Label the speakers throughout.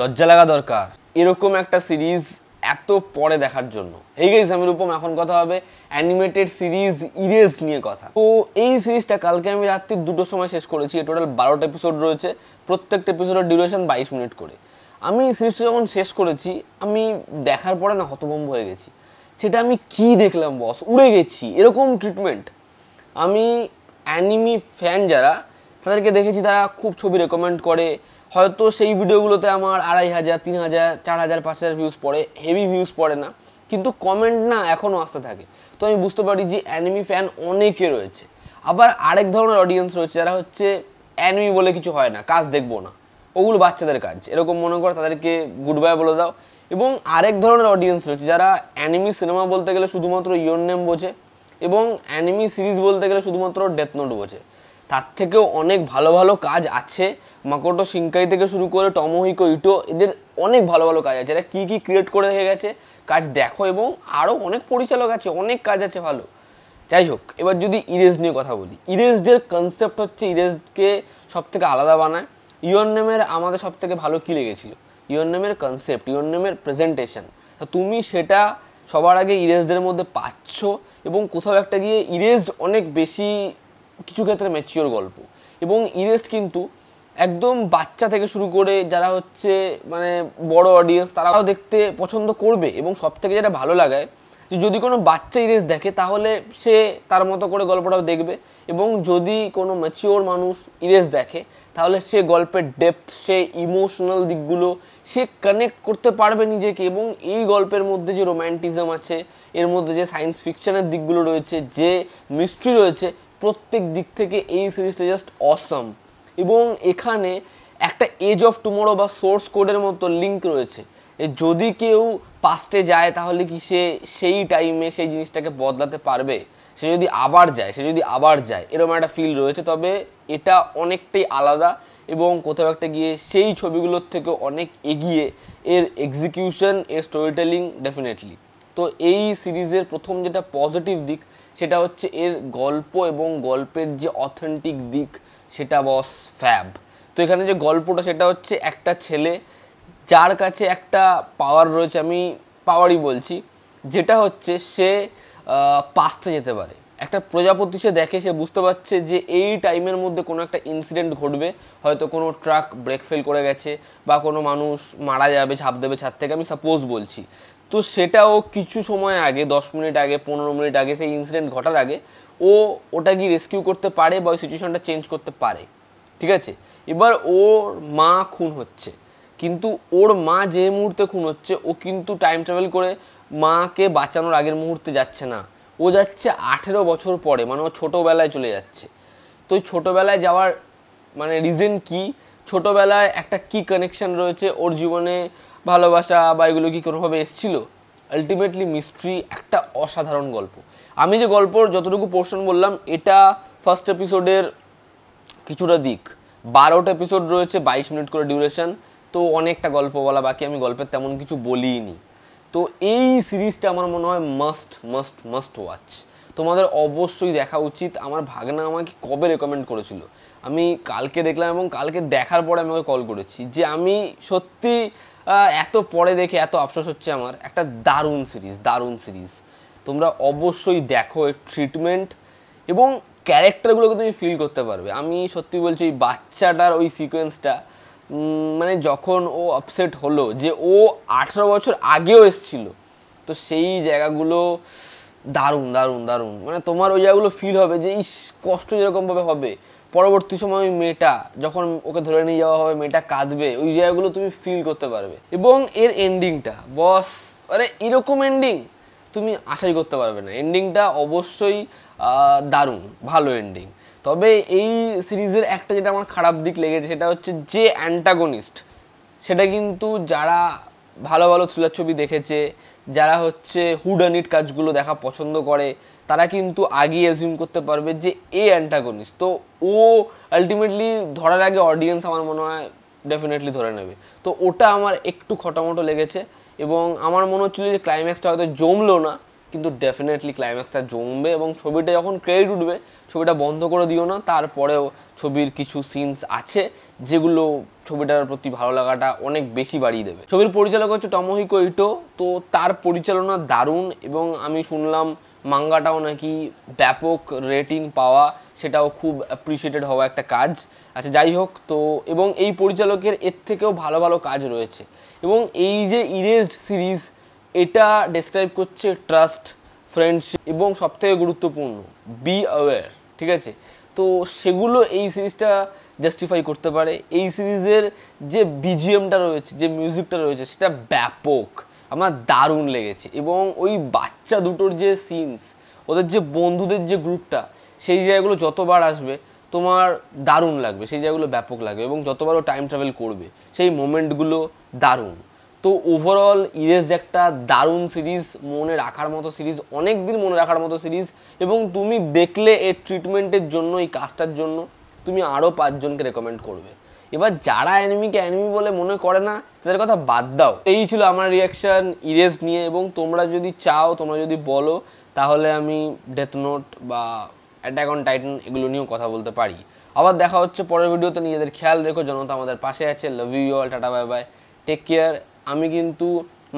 Speaker 1: লজ্জা লাগা দরকার এরকম একটা সিরিজ এত পরে দেখার জন্য এই গাইজ আমি রূপম এখন কথা হবে অ্যানিমেটেড সিরিজ ইরেজ নিয়ে কথা তো এই সিরিজটা কালকে আমি রাত্রির দুটোর সময় শেষ করেছি টোটাল বারোটা এপিসোড রয়েছে প্রত্যেকটা এপিসোডের ডিউরেশন বাইশ মিনিট করে আমি সিরিজটা যখন শেষ করেছি আমি দেখার পরে না হতভম্ব হয়ে গেছি সেটা আমি কি দেখলাম বস উড়ে গেছি এরকম ট্রিটমেন্ট আমি অ্যানিমি ফ্যান যারা তাদেরকে দেখেছি তারা খুব ছবি রেকমেন্ড করে হয়তো সেই ভিডিওগুলোতে আমার আড়াই হাজার তিন হাজার চার হাজার পাঁচ হাজার ভিউজ পড়ে হেভি ভিউজ পড়ে না কিন্তু কমেন্ট না এখনও আসতে থাকে তো আমি বুঝতে পারি যে অ্যানিমি ফ্যান অনেকে রয়েছে আবার আরেক ধরনের অডিয়েন্স রয়েছে যারা হচ্ছে অ্যানিমি বলে কিছু হয় না কাজ দেখবো না ওগুলো বাচ্চাদের কাজ এরকম মনে করো তাদেরকে গুড বাই বলে দাও এবং আরেক ধরনের অডিয়েন্স রয়েছে যারা অ্যানিমি সিনেমা বলতে গেলে শুধুমাত্র ইয়োর নেম বোঝে এবং অ্যানিমি সিরিজ বলতে গেলে শুধুমাত্র ডেথ নোট বোঝে তার থেকেও অনেক ভালো ভালো কাজ আছে মাকোটো সিংকাই থেকে শুরু করে টমোহিকো ইটো এদের অনেক ভালো ভালো কাজ আছে এরা কী কী ক্রিয়েট করে রেখে গেছে কাজ দেখো এবং আরও অনেক পরিচালক আছে অনেক কাজ আছে ভালো যাই হোক এবার যদি ইরেজ নিয়ে কথা বলি ইরেজদের কনসেপ্ট হচ্ছে ইরেজকে সব থেকে আলাদা বানায় ইয়র নেমের আমাদের সব থেকে ভালো কী লেগেছিলো ইয়র নেমের কনসেপ্ট ইয়র নেমের প্রেজেন্টেশন তুমি সেটা সবার আগে ইরেজদের মধ্যে পাচ্ছ এবং কোথাও একটা গিয়ে ইরেজড অনেক বেশি কিছু ক্ষেত্রে ম্যাচিওর গল্প এবং ইরেস্ট কিন্তু একদম বাচ্চা থেকে শুরু করে যারা হচ্ছে মানে বড় অডিয়েন্স তারাও দেখতে পছন্দ করবে এবং সব থেকে যেটা ভালো লাগায় যে যদি কোনো বাচ্চা ইরেস দেখে তাহলে সে তার মতো করে গল্পটাও দেখবে এবং যদি কোনো ম্যাচিওর মানুষ ইরেস দেখে তাহলে সে গল্পের ডেপথ সে ইমোশনাল দিকগুলো সে কানেক্ট করতে পারবে নিজেকে এবং এই গল্পের মধ্যে যে রোম্যান্টিজম আছে এর মধ্যে যে সায়েন্স ফিকশানের দিকগুলো রয়েছে যে মিস্ট্রি রয়েছে প্রত্যেক দিক থেকে এই সিরিজটা জাস্ট অসম এবং এখানে একটা এজ অফ টুমোরো বা সোর্স কোডের মতো লিঙ্ক রয়েছে যদি কেউ পাস্টে যায় তাহলে কি সে সেই টাইমে সেই জিনিসটাকে বদলাতে পারবে সে যদি আবার যায় সে যদি আবার যায় এরকম একটা ফিল রয়েছে তবে এটা অনেকটাই আলাদা এবং কোথাও একটা গিয়ে সেই ছবিগুলোর থেকে অনেক এগিয়ে এর এক্সিকিউশন এর স্টোরি টেলিং ডেফিনেটলি তো এই সিরিজের প্রথম যেটা পজিটিভ দিক সেটা হচ্ছে এর গল্প এবং গল্পের যে অথেন্টিক দিক সেটা বস ফ্যাব তো এখানে যে গল্পটা সেটা হচ্ছে একটা ছেলে যার কাছে একটা পাওয়ার রয়েছে আমি পাওয়ারই বলছি যেটা হচ্ছে সে পাস্তে যেতে পারে একটা প্রজাপতি সে দেখে সে বুঝতে পারছে যে এই টাইমের মধ্যে কোনো একটা ইনসিডেন্ট ঘটবে হয়তো কোনো ট্রাক ব্রেক ফেল করে গেছে বা কোনো মানুষ মারা যাবে ঝাঁপ দেবে ছাদ থেকে আমি সাপোজ বলছি তো সেটাও কিছু সময় আগে দশ মিনিট আগে পনেরো মিনিট আগে সেই ইনসিডেন্ট ঘটার আগে ও ওটা কি রেস্কিউ করতে পারে বা ওই সিচুয়েশনটা চেঞ্জ করতে পারে ঠিক আছে এবার ওর মা খুন হচ্ছে কিন্তু ওর মা যে মুহূর্তে খুন হচ্ছে ও কিন্তু টাইম ট্রাভেল করে মাকে বাঁচানোর আগের মুহূর্তে যাচ্ছে না ও যাচ্ছে আঠেরো বছর পরে মানে ও ছোটোবেলায় চলে যাচ্ছে তো ওই ছোটোবেলায় যাওয়ার মানে রিজন কী ছোটোবেলায় একটা কি কানেকশন রয়েছে ওর জীবনে ভালোবাসা বা এগুলো কি কোনোভাবে এসছিল আলটিমেটলি মিস্ট্রি একটা অসাধারণ গল্প আমি যে গল্পর যতটুকু পোর্শন বললাম এটা ফার্স্ট এপিসোডের কিছুটা দিক বারোটা এপিসোড রয়েছে বাইশ মিনিট করে ডিউরেশন তো অনেকটা গল্প বলা বাকি আমি গল্পের তেমন কিছু বলিই নি তো এই সিরিজটা আমার মনে হয় মাস্ট মাস্ট মাস্ট ওয়াচ তোমাদের অবশ্যই দেখা উচিত আমার ভাগনা আমাকে কবে রেকমেন্ড করেছিল আমি কালকে দেখলাম এবং কালকে দেখার পরে আমাকে কল করেছি যে আমি সত্যি এত পরে দেখে এত আফসোস হচ্ছে আমার একটা দারুণ সিরিজ দারুণ সিরিজ তোমরা অবশ্যই দেখো এর ট্রিটমেন্ট এবং ক্যারেক্টারগুলোকে তুমি ফিল করতে পারবে আমি সত্যি বলছি ওই বাচ্চাটার ওই সিকোয়েন্সটা মানে যখন ও আপসেট হলো যে ও আঠেরো বছর আগেও এসছিল তো সেই জায়গাগুলো দারুণ দারুণ দারুণ মানে তোমার ওই জায়গাগুলো ফিল হবে যে ইস কষ্ট যেরকমভাবে হবে পরবর্তী সময় ওই মেয়েটা যখন ওকে ধরে নিয়ে যাওয়া হবে মেয়েটা কাঁদবে ওই জায়গাগুলো তুমি ফিল করতে পারবে এবং এর এন্ডিংটা বস মানে এরকম এন্ডিং তুমি আশাই করতে পারবে না এন্ডিংটা অবশ্যই দারুণ ভালো এন্ডিং তবে এই সিরিজের একটা যেটা আমার খারাপ দিক লেগেছে সেটা হচ্ছে যে অ্যান্টাগনিস্ট সেটা কিন্তু যারা ভালো ভালো থ্রিলার ছবি দেখেছে যারা হচ্ছে হুডানিট কাজগুলো দেখা পছন্দ করে তারা কিন্তু আগে অ্যাজিউম করতে পারবে যে এ অ্যান্টাগনিস তো ও আলটিমেটলি ধরার আগে অডিয়েন্স আমার মনে হয় ডেফিনেটলি ধরে নেবে তো ওটা আমার একটু খটামটো লেগেছে এবং আমার মনে হচ্ছিলো যে ক্লাইম্যাক্সটা হয়তো জমলো না কিন্তু ডেফিনেটলি ক্লাইম্যাক্সটা জমবে এবং ছবিটা যখন ক্রেডিট উঠবে ছবিটা বন্ধ করে দিও না তারপরেও ছবির কিছু সিনস আছে যেগুলো ছবিটার প্রতি ভালো লাগাটা অনেক বেশি বাড়িয়ে দেবে ছবির পরিচালক হচ্ছে টমোহিকো ইটো তো তার পরিচালনা দারুণ এবং আমি শুনলাম মাঙ্গাটাও নাকি ব্যাপক রেটিং পাওয়া সেটাও খুব অ্যাপ্রিসিয়েটেড হওয়া একটা কাজ আচ্ছা যাই হোক তো এবং এই পরিচালকের এর থেকেও ভালো ভালো কাজ রয়েছে এবং এই যে ইরেজড সিরিজ এটা ডেসক্রাইব করছে ট্রাস্ট ফ্রেন্ডশিপ এবং সবথেকে গুরুত্বপূর্ণ বি অ্যাওয়ার ঠিক আছে তো সেগুলো এই সিরিজটা জাস্টিফাই করতে পারে এই সিরিজের যে বিজিএমটা রয়েছে যে মিউজিকটা রয়েছে সেটা ব্যাপক আমার দারুণ লেগেছে এবং ওই বাচ্চা দুটোর যে সিনস ওদের যে বন্ধুদের যে গ্রুপটা সেই জায়গাগুলো যতবার আসবে তোমার দারুণ লাগবে সেই জায়গাগুলো ব্যাপক লাগবে এবং যতবারও টাইম ট্রাভেল করবে সেই মোমেন্টগুলো দারুণ তো ওভারঅল ইরেজ একটা দারুণ সিরিজ মনে রাখার মতো সিরিজ অনেক দিন মনে রাখার মতো সিরিজ এবং তুমি দেখলে এর ট্রিটমেন্টের জন্য এই কাজটার জন্য তুমি আরও পাঁচজনকে রেকমেন্ড করবে এবার যারা অ্যানিমিকে অ্যানিমি বলে মনে করে না তাদের কথা বাদ দাও এই ছিল আমার রিয়াকশান ইরেজ নিয়ে এবং তোমরা যদি চাও তোমরা যদি বলো তাহলে আমি ডেথ নোট বা অ্যাটাক অন টাইটন এগুলো নিয়েও কথা বলতে পারি আবার দেখা হচ্ছে পরের ভিডিওতে নিজেদের খেয়াল রেখো জনতা আমাদের পাশে আছে love you all tata bye bye take care আমি কিন্তু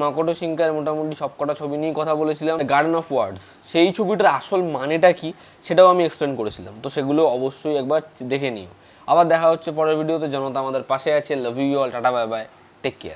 Speaker 1: মাকটো সিংকার মোটামুটি সবকটা ছবি নিয়েই কথা বলেছিলাম গার্ডেন অফ ওয়ার্ডস সেই ছবিটার আসল মানেটা কি সেটাও আমি এক্সপ্লেন করেছিলাম তো সেগুলো অবশ্যই একবার দেখে নিও আবার দেখা হচ্ছে পরের ভিডিওতে জনতা আমাদের পাশে আছে love you all tata bye bye take care